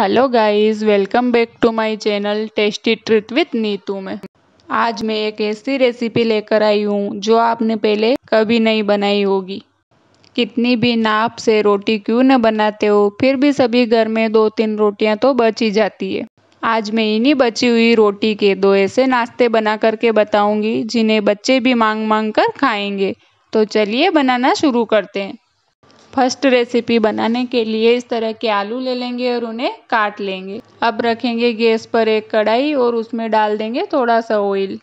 Hello guys welcome back to my channel tasty treat with Neetu में आज मैं एक ऐसी रेसिपी लेकर आई हूँ जो आपने पहले कभी नहीं बनाई होगी कितनी भी नाप से रोटी क्यों न बनाते हो फिर भी सभी घर में दो तीन रोटियाँ तो बची जाती है आज मैं इन्हीं बची हुई रोटी के दो ऐसे नाश्ते बना करके बताऊँगी जिन्हें बच्चे भी मांग मांग कर खाएंगे तो चलिए बनाना शुरू करते हैं फर्स्ट रेसिपी बनाने के लिए इस तरह के आलू ले लेंगे और उन्हें काट लेंगे अब रखेंगे गैस पर एक कढ़ाई और उसमें डाल देंगे थोड़ा सा ऑयल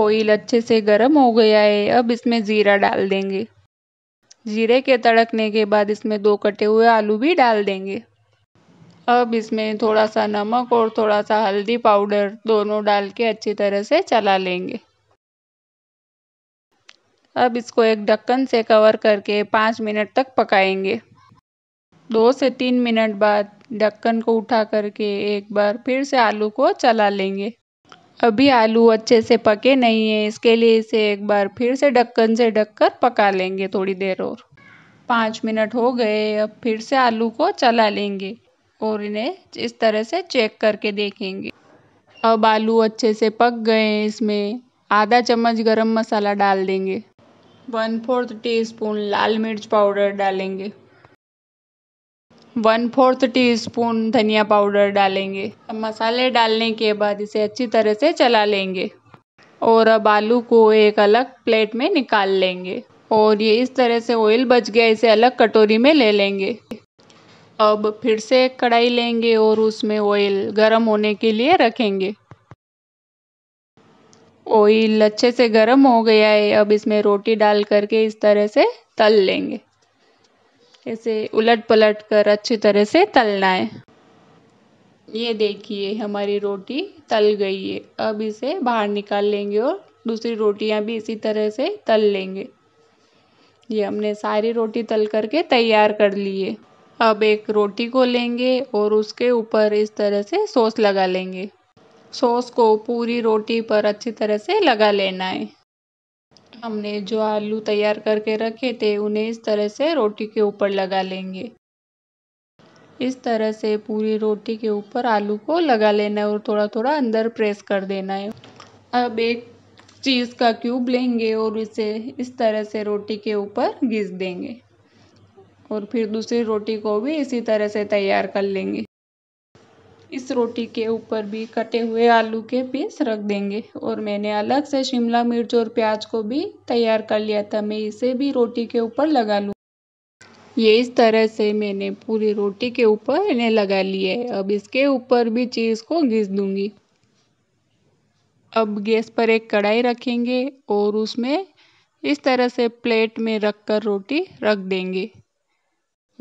ऑयल अच्छे से गर्म हो गया है अब इसमें ज़ीरा डाल देंगे जीरे के तड़कने के बाद इसमें दो कटे हुए आलू भी डाल देंगे अब इसमें थोड़ा सा नमक और थोड़ा सा हल्दी पाउडर दोनों डाल के अच्छी तरह से चला लेंगे अब इसको एक ढक्कन से कवर करके पाँच मिनट तक पकाएंगे दो से तीन मिनट बाद ढक्कन को उठा करके एक बार फिर से आलू को चला लेंगे अभी आलू अच्छे से पके नहीं है इसके लिए इसे एक बार फिर से ढक्कन से ढककर पका लेंगे थोड़ी देर और पाँच मिनट हो गए अब फिर से आलू को चला लेंगे और इन्हें इस तरह से चेक करके देखेंगे अब आलू अच्छे से पक गए हैं इसमें आधा चम्मच गरम मसाला डाल देंगे वन फोर्थ टीस्पून लाल मिर्च पाउडर डालेंगे वन फोर्थ टीस्पून धनिया पाउडर डालेंगे अब मसाले डालने के बाद इसे अच्छी तरह से चला लेंगे और अब आलू को एक अलग प्लेट में निकाल लेंगे और ये इस तरह से ऑयल बच गया इसे अलग कटोरी में ले लेंगे अब फिर से एक कढ़ाई लेंगे और उसमें ऑयल गर्म होने के लिए रखेंगे ऑयल अच्छे से गर्म हो गया है अब इसमें रोटी डाल करके इस तरह से तल लेंगे ऐसे उलट पलट कर अच्छी तरह से तलना है ये देखिए हमारी रोटी तल गई है अब इसे बाहर निकाल लेंगे और दूसरी रोटियां भी इसी तरह से तल लेंगे ये हमने सारी रोटी तल करके तैयार कर ली है अब एक रोटी को लेंगे और उसके ऊपर इस तरह से सॉस लगा लेंगे सॉस को पूरी रोटी पर अच्छी तरह से लगा लेना है हमने जो आलू तैयार करके रखे थे उन्हें इस तरह से रोटी के ऊपर लगा लेंगे इस तरह से पूरी रोटी के ऊपर आलू को लगा लेना है और थोड़ा थोड़ा अंदर प्रेस कर देना है अब एक चीज़ का क्यूब लेंगे और इसे इस तरह से रोटी के ऊपर घिस देंगे और फिर दूसरी रोटी को भी इसी तरह से तैयार कर लेंगे इस रोटी के ऊपर भी कटे हुए आलू के पीस रख देंगे और मैंने अलग से शिमला मिर्च और प्याज को भी तैयार कर लिया था मैं इसे भी रोटी के ऊपर लगा लूँ ये इस तरह से मैंने पूरी रोटी के ऊपर इन्हें लगा लिए अब इसके ऊपर भी चीज़ को घिस दूंगी अब गैस पर एक कढ़ाई रखेंगे और उसमें इस तरह से प्लेट में रख कर रोटी रख देंगे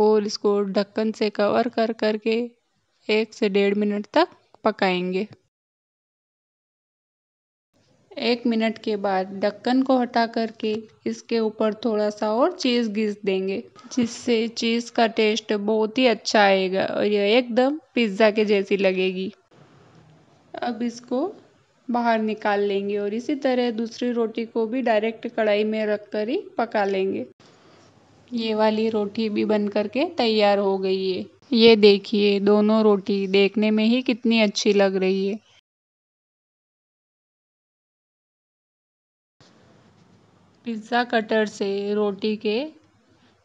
और इसको ढक्कन से कवर कर करके एक से डेढ़ मिनट तक पकाएंगे एक मिनट के बाद ढक्कन को हटा करके इसके ऊपर थोड़ा सा और चीज़ घिस देंगे जिससे चीज़ का टेस्ट बहुत ही अच्छा आएगा और यह एकदम पिज़्ज़ा के जैसी लगेगी अब इसको बाहर निकाल लेंगे और इसी तरह दूसरी रोटी को भी डायरेक्ट कढ़ाई में रख कर ही पका लेंगे ये वाली रोटी भी बन करके तैयार हो गई है ये देखिए दोनों रोटी देखने में ही कितनी अच्छी लग रही है। पिज़्ज़ा कटर से रोटी के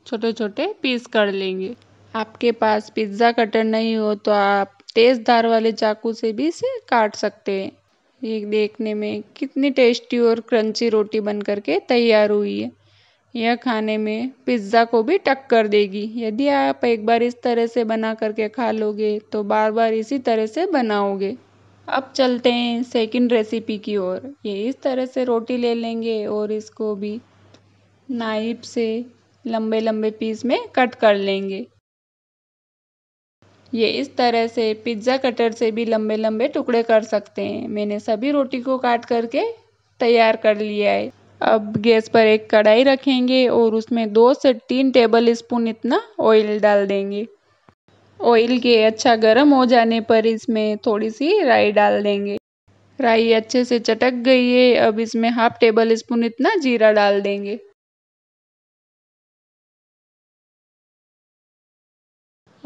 छोटे-छोटे पीस कर लेंगे। आपके पास पिज़्ज़ा कटर नहीं हो तो आप तेज धार वाले चाकू से भी इसे काट सकते हैं। ये देखने में कितनी टेस्टी और क्रंची रोटी बनकर के तैयार हुई है। यह खाने में पिज़्ज़ा को भी टक्कर देगी यदि आप एक बार इस तरह से बना करके खा लोगे तो बार बार इसी तरह से बनाओगे अब चलते हैं सेकंड रेसिपी की ओर ये इस तरह से रोटी ले लेंगे और इसको भी नाइफ से लंबे लंबे पीस में कट कर लेंगे ये इस तरह से पिज्ज़ा कटर से भी लंबे लंबे टुकड़े कर सकते हैं मैंने सभी रोटी को काट करके तैयार कर लिया है अब गैस पर एक कढ़ाई रखेंगे और उसमें दो से तीन टेबल स्पून इतना ऑयल डाल देंगे ऑयल के अच्छा गर्म हो जाने पर इसमें थोड़ी सी राई डाल देंगे राई अच्छे से चटक गई है अब इसमें हाफ टेबल स्पून इतना जीरा डाल देंगे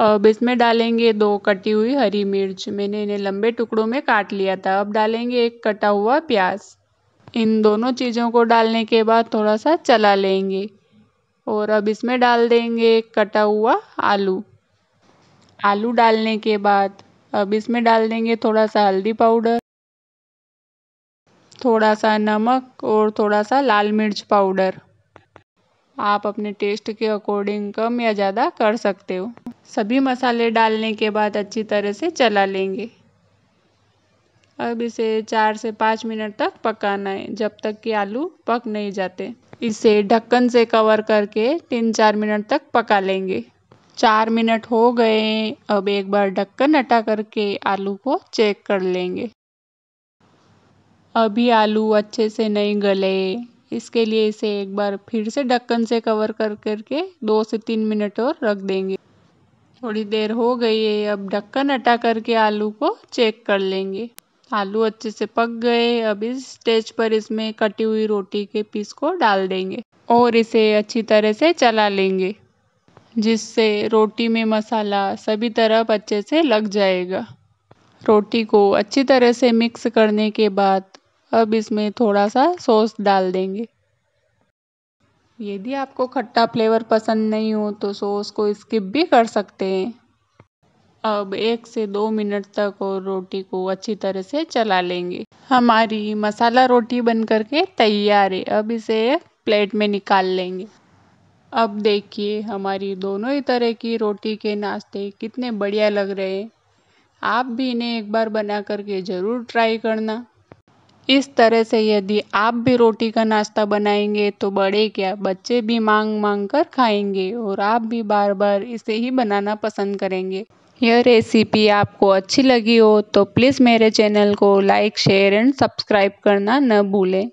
अब इसमें डालेंगे दो कटी हुई हरी मिर्च मैंने इन्हें लंबे टुकड़ों में काट लिया था अब डालेंगे एक कटा हुआ प्याज इन दोनों चीज़ों को डालने के बाद थोड़ा सा चला लेंगे और अब इसमें डाल देंगे कटा हुआ आलू आलू डालने के बाद अब इसमें डाल देंगे थोड़ा सा हल्दी पाउडर थोड़ा सा नमक और थोड़ा सा लाल मिर्च पाउडर आप अपने टेस्ट के अकॉर्डिंग कम या ज़्यादा कर सकते हो सभी मसाले डालने के बाद अच्छी तरह से चला लेंगे अब इसे चार से पाँच मिनट तक पकाना है जब तक कि आलू पक नहीं जाते इसे ढक्कन से कवर करके तीन चार मिनट तक पका लेंगे चार मिनट हो गए अब एक बार ढक्कन हटा करके आलू को चेक कर लेंगे अभी आलू अच्छे से नहीं गले इसके लिए इसे एक बार फिर से ढक्कन से कवर कर करके दो से तीन मिनट और रख देंगे थोड़ी देर हो गई है अब ढक्कन हटा करके आलू को चेक कर लेंगे आलू अच्छे से पक गए अब इस स्टेज पर इसमें कटी हुई रोटी के पीस को डाल देंगे और इसे अच्छी तरह से चला लेंगे जिससे रोटी में मसाला सभी तरफ अच्छे से लग जाएगा रोटी को अच्छी तरह से मिक्स करने के बाद अब इसमें थोड़ा सा सॉस डाल देंगे यदि आपको खट्टा फ्लेवर पसंद नहीं हो तो सॉस को स्किप भी कर सकते हैं अब एक से दो मिनट तक और रोटी को अच्छी तरह से चला लेंगे हमारी मसाला रोटी बन करके तैयार है अब इसे प्लेट में निकाल लेंगे अब देखिए हमारी दोनों ही तरह की रोटी के नाश्ते कितने बढ़िया लग रहे हैं आप भी इन्हें एक बार बना करके ज़रूर ट्राई करना इस तरह से यदि आप भी रोटी का नाश्ता बनाएंगे तो बड़े क्या बच्चे भी मांग मांग कर खाएंगे और आप भी बार बार इसे ही बनाना पसंद करेंगे यह रेसिपी आपको अच्छी लगी हो तो प्लीज़ मेरे चैनल को लाइक शेयर एंड सब्सक्राइब करना न भूलें